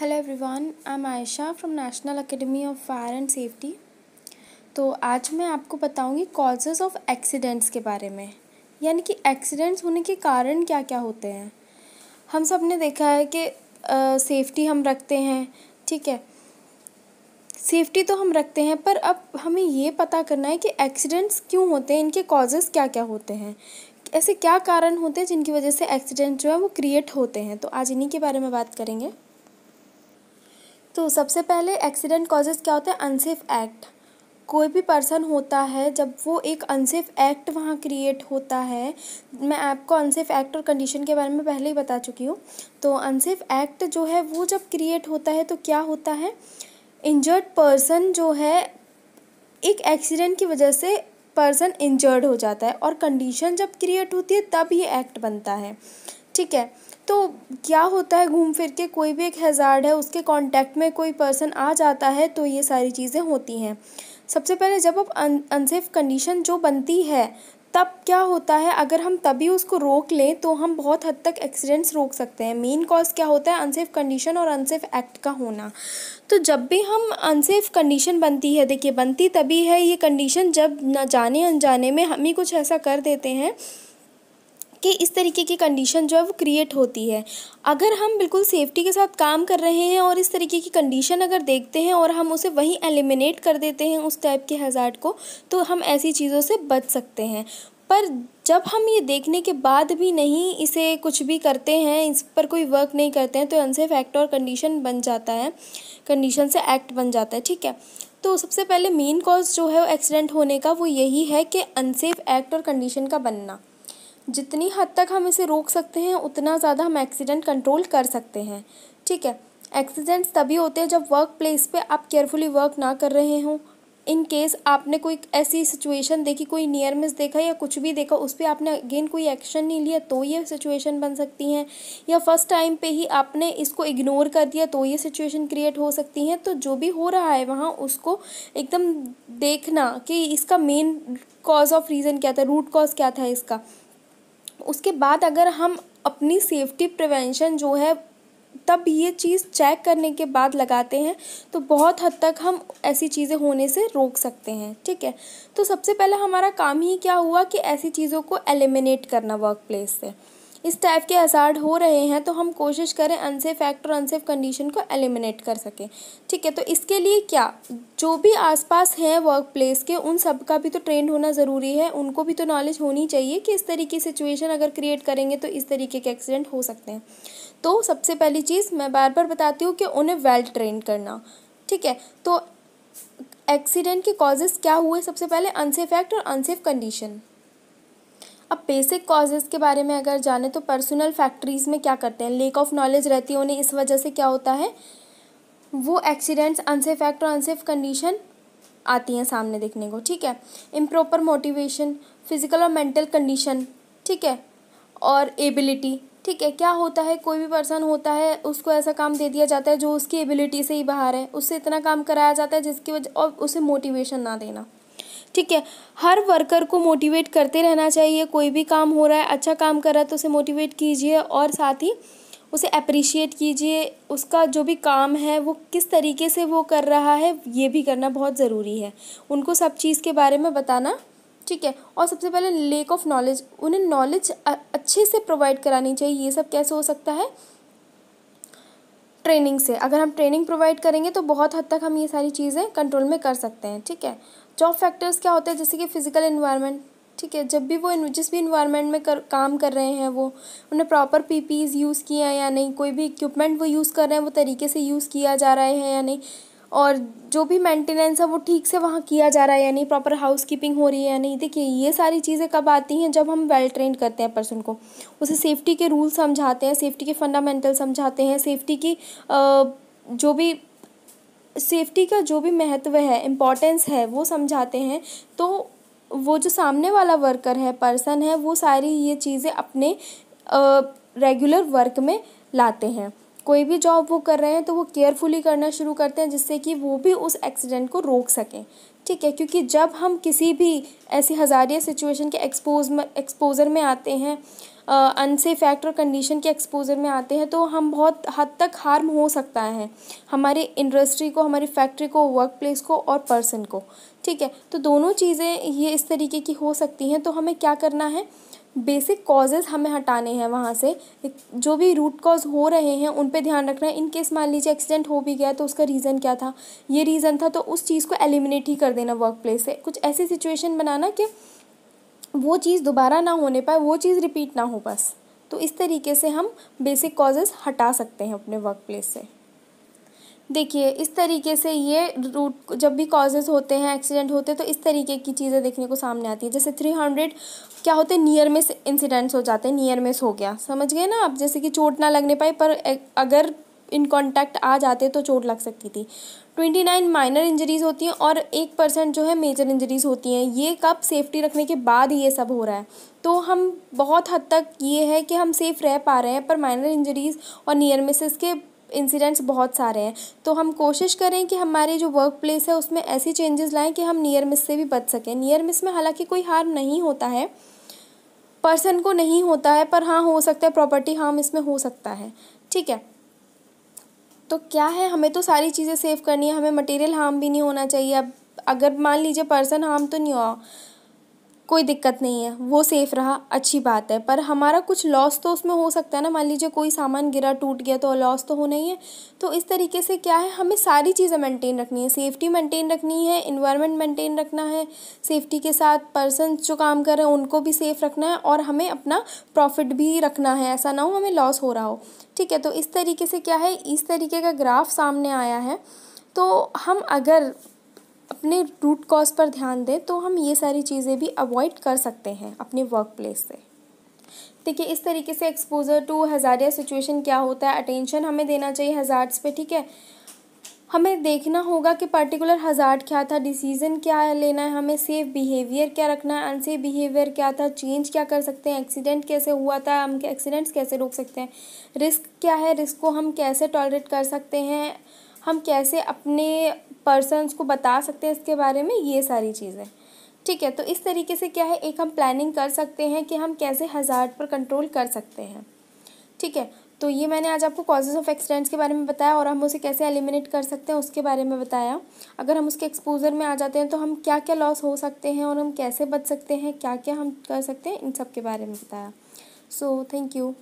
hello everyone I am Ayesha from National Academy of Fire and Safety तो आज मैं आपको बताऊंगी कॉजेज़ ऑफ एक्सीडेंट्स के बारे में यानी कि एक्सीडेंट्स होने के कारण क्या क्या होते हैं हम सब ने देखा है कि सेफ्टी हम रखते हैं ठीक है सेफ्टी तो हम रखते हैं पर अब हमें ये पता करना है कि एक्सीडेंट्स क्यों होते हैं इनके कॉजेज़ क्या क्या होते हैं ऐसे क्या कारण होते हैं जिनकी वजह से एक्सीडेंट जो है वो क्रिएट होते हैं तो आज इन्हीं के बारे में बात करेंगे तो सबसे पहले एक्सीडेंट कॉजेज़ क्या होता है अनसेफ एक्ट कोई भी पर्सन होता है जब वो एक अनसेफ एक्ट वहाँ क्रिएट होता है मैं आपको अनसेफ एक्ट और कंडीशन के बारे में पहले ही बता चुकी हूँ तो अनसेफ एक्ट जो है वो जब क्रिएट होता है तो क्या होता है इंजर्ड पर्सन जो है एक एक्सीडेंट की वजह से पर्सन इंजर्ड हो जाता है और कंडीशन जब क्रिएट होती है तब ये एक्ट बनता है ठीक है तो क्या होता है घूम फिर के कोई भी एक हैज़ार्ड है उसके कांटेक्ट में कोई पर्सन आ जाता है तो ये सारी चीज़ें होती हैं सबसे पहले जब अब अनसेफ कंडीशन जो बनती है तब क्या होता है अगर हम तभी उसको रोक लें तो हम बहुत हद तक एक्सीडेंट्स रोक सकते हैं मेन कॉज क्या होता है अनसेफ कंडीशन और अनसेफ एक्ट का होना तो जब भी हम अनसेफ कंडीशन बनती है देखिए बनती तभी है ये कंडीशन जब ना जाने अनजाने में हम ही कुछ ऐसा कर देते हैं कि इस तरीके की कंडीशन जो है वो क्रिएट होती है अगर हम बिल्कुल सेफ्टी के साथ काम कर रहे हैं और इस तरीके की कंडीशन अगर देखते हैं और हम उसे वहीं एलिमिनेट कर देते हैं उस टाइप के हज़ार को तो हम ऐसी चीज़ों से बच सकते हैं पर जब हम ये देखने के बाद भी नहीं इसे कुछ भी करते हैं इस पर कोई वर्क नहीं करते हैं तो अनसेफ एक्ट और कंडीशन बन जाता है कंडीशन से एक्ट बन जाता है ठीक है तो सबसे पहले मेन कॉज जो है एक्सीडेंट होने का वो यही है कि अनसेफ एक्ट और कंडीशन का बनना जितनी हद तक हम इसे रोक सकते हैं उतना ज़्यादा हम एक्सीडेंट कंट्रोल कर सकते हैं ठीक है एक्सीडेंट्स तभी होते हैं जब वर्क प्लेस पर आप केयरफुली वर्क ना कर रहे हों इन केस आपने कोई ऐसी सिचुएशन देखी कोई नियर मिस देखा या कुछ भी देखा उस पर आपने अगेन कोई एक्शन नहीं लिया तो ये सिचुएशन बन सकती हैं या फर्स्ट टाइम पे ही आपने इसको इग्नोर कर दिया तो ये सिचुएशन क्रिएट हो सकती हैं तो जो भी हो रहा है वहाँ उसको एकदम देखना कि इसका मेन कॉज ऑफ रीज़न क्या था रूट कॉज क्या था इसका उसके बाद अगर हम अपनी सेफ्टी प्रिवेंशन जो है तब ये चीज़ चेक करने के बाद लगाते हैं तो बहुत हद तक हम ऐसी चीज़ें होने से रोक सकते हैं ठीक है तो सबसे पहले हमारा काम ही क्या हुआ कि ऐसी चीज़ों को एलिमिनेट करना वर्क प्लेस से इस टाइप के हजार्ड हो रहे हैं तो हम कोशिश करें अनसेफ एक्ट और अनसेफ कंडीशन को एलिमिनेट कर सकें ठीक है तो इसके लिए क्या जो भी आसपास हैं वर्क प्लेस के उन सब का भी तो ट्रेंड होना ज़रूरी है उनको भी तो नॉलेज होनी चाहिए कि इस तरीके की सिचुएशन अगर क्रिएट करेंगे तो इस तरीके के एक्सीडेंट हो सकते हैं तो सबसे पहली चीज़ मैं बार बार बताती हूँ कि उन्हें वेल ट्रेन करना ठीक है तो एक्सीडेंट के कॉजेज़ क्या हुए सबसे पहले अनसेफ एक्ट और अनसेफ कंडीशन अब बेसिक कॉजेज़ के बारे में अगर जाने तो पर्सनल फैक्ट्रीज़ में क्या करते हैं लेक ऑफ नॉलेज रहती है उन्हें इस वजह से क्या होता है वो एक्सीडेंट्स अनसेफ एक्ट और अनसेफ कंडीशन आती हैं सामने देखने को ठीक है इम्प्रॉपर मोटिवेशन फिजिकल और मेंटल कंडीशन ठीक है और एबिलिटी ठीक है क्या होता है कोई भी पर्सन होता है उसको ऐसा काम दे दिया जाता है जो उसकी एबिलिटी से ही बाहर है उससे इतना काम कराया जाता है जिसकी वजह और उसे मोटिवेशन ना देना ठीक है हर वर्कर को मोटिवेट करते रहना चाहिए कोई भी काम हो रहा है अच्छा काम कर रहा है तो उसे मोटिवेट कीजिए और साथ ही उसे अप्रिशिएट कीजिए उसका जो भी काम है वो किस तरीके से वो कर रहा है ये भी करना बहुत ज़रूरी है उनको सब चीज़ के बारे में बताना ठीक है और सबसे पहले लेक ऑफ नॉलेज उन्हें नॉलेज अच्छे से प्रोवाइड करानी चाहिए ये सब कैसे हो सकता है ट्रेनिंग से अगर हम ट्रेनिंग प्रोवाइड करेंगे तो बहुत हद तक हम ये सारी चीज़ें कंट्रोल में कर सकते हैं ठीक है जॉब फैक्टर्स क्या होते हैं जैसे कि फ़िज़िकल इन्वायरमेंट ठीक है जब भी वो जिस भी इन्वायरमेंट में कर काम कर रहे हैं वो उन्हें प्रॉपर पीपीज़ यूज़ किया है या नहीं कोई भी इक्विपमेंट वो यूज़ कर रहे हैं वो तरीके से यूज़ किया जा रहा है या नहीं और जो भी मेंटेनेंस है वो ठीक से वहाँ किया जा रहा है या नहीं प्रॉपर हाउस कीपिंग हो रही है या नहीं देखिए ये सारी चीज़ें कब आती हैं जब हम वेल ट्रेन करते हैं पर्सन को उसे सेफ्टी के रूल समझाते हैं सेफ्टी के फंडामेंटल समझाते हैं सेफ्टी की जो भी सेफ्टी का जो भी महत्व है इम्पोर्टेंस है वो समझाते हैं तो वो जो सामने वाला वर्कर है पर्सन है वो सारी ये चीज़ें अपने रेगुलर वर्क में लाते हैं कोई भी जॉब वो कर रहे हैं तो वो केयरफुली करना शुरू करते हैं जिससे कि वो भी उस एक्सीडेंट को रोक सकें ठीक है क्योंकि जब हम किसी भी ऐसी हज़ारिया सिचुएशन के एक्सपोज में एक्सपोज़र में आते हैं अनसेफ एक्ट और कंडीशन के एक्सपोज़र में आते हैं तो हम बहुत हद तक हार्म हो सकता है हमारे इंडस्ट्री को हमारी फैक्ट्री को वर्क प्लेस को और पर्सन को ठीक है तो दोनों चीज़ें ये इस तरीके की हो सकती हैं तो हमें क्या करना है बेसिक कॉजेज़ हमें हटाने हैं वहाँ से जो भी रूट कॉज हो रहे हैं उन पे ध्यान रखना है इन केस मान लीजिए एक्सीडेंट हो भी गया तो उसका रीज़न क्या था ये रीज़न था तो उस चीज़ को एलिमिनेट ही कर देना वर्क प्लेस से कुछ ऐसी सिचुएशन बनाना कि वो चीज़ दोबारा ना होने पाए वो चीज़ रिपीट ना हो बस तो इस तरीके से हम बेसिक कॉजेज़ हटा सकते हैं अपने वर्क प्लेस से देखिए इस तरीके से ये रूट जब भी कॉजेज़ होते हैं एक्सीडेंट होते हैं तो इस तरीके की चीज़ें देखने को सामने आती है जैसे थ्री हंड्रेड क्या होते हैं नियर मिस इंसिडेंट्स हो जाते हैं नियर मिस हो गया समझ गए ना आप जैसे कि चोट ना लगने पाए पर अगर इन कॉन्टैक्ट आ जाते तो चोट लग सकती थी ट्वेंटी नाइन माइनर इंजरीज होती हैं और एक परसेंट जो है मेजर इंजरीज होती हैं ये कब सेफ्टी रखने के बाद ही ये सब हो रहा है तो हम बहुत हद तक ये है कि हम सेफ़ रह पा रहे हैं पर माइनर इंजरीज और नियर मिसेस के इंसिडेंट्स बहुत सारे हैं तो हम कोशिश करें कि हमारे जो वर्क प्लेस है उसमें ऐसी चेंजेस लाएं कि हम नियर मिस से भी बच सकें नियर मिस में हालांकि कोई हार्म नहीं होता है पर्सन को नहीं होता है पर हाँ हो सकता है प्रॉपर्टी हार्म इसमें हो सकता है ठीक है तो क्या है हमें तो सारी चीज़ें सेव करनी है हमें मटेरियल हार्म भी नहीं होना चाहिए अब अगर मान लीजिए पर्सन हार्म तो नहीं हुआ कोई दिक्कत नहीं है वो सेफ़ रहा अच्छी बात है पर हमारा कुछ लॉस तो उसमें हो सकता है ना मान लीजिए कोई सामान गिरा टूट गया तो लॉस तो होना ही है तो इस तरीके से क्या है हमें सारी चीज़ें मेंटेन रखनी है सेफ्टी मेंटेन रखनी है इन्वायरमेंट मेंटेन रखना है सेफ्टी के साथ पर्सन जो काम कर रहे हैं उनको भी सेफ़ रखना है और हमें अपना प्रॉफिट भी रखना है ऐसा ना हो हमें लॉस हो रहा हो ठीक है तो इस तरीके से क्या है इस तरीके का ग्राफ सामने आया है तो हम अगर अपने रूट कॉज पर ध्यान दें तो हम ये सारी चीज़ें भी अवॉइड कर सकते हैं अपने वर्क प्लेस से ठीक है इस तरीके से एक्सपोजर टू हज़ारिया सिचुएशन क्या होता है अटेंशन हमें देना चाहिए हज़ार्स पे ठीक है हमें देखना होगा कि पर्टिकुलर हज़ार्ड क्या था डिसीज़न क्या लेना है हमें सेफ़ बिहेवियर क्या रखना है अनसेफ बिहेवियर क्या था चेंज क्या कर सकते हैं एक्सीडेंट कैसे हुआ था हम एक्सीडेंट्स कैसे रोक सकते हैं रिस्क क्या है रिस्क को हम कैसे टॉलरेट कर सकते हैं हम कैसे अपने पर्सनस को बता सकते हैं इसके बारे में ये सारी चीज़ें ठीक है तो इस तरीके से क्या है एक हम प्लानिंग कर सकते हैं कि हम कैसे हज़ार पर कंट्रोल कर सकते हैं ठीक है तो ये मैंने आज आपको कॉजेज़ ऑफ एक्सीडेंट्स के बारे में बताया और हम उसे कैसे एलिमिनेट कर सकते हैं उसके बारे में बताया अगर हम उसके एक्सपोजर में आ जाते हैं तो हम क्या क्या लॉस हो सकते हैं और हम कैसे बच सकते हैं क्या क्या हम कर सकते हैं इन सब के बारे में बताया सो थैंक यू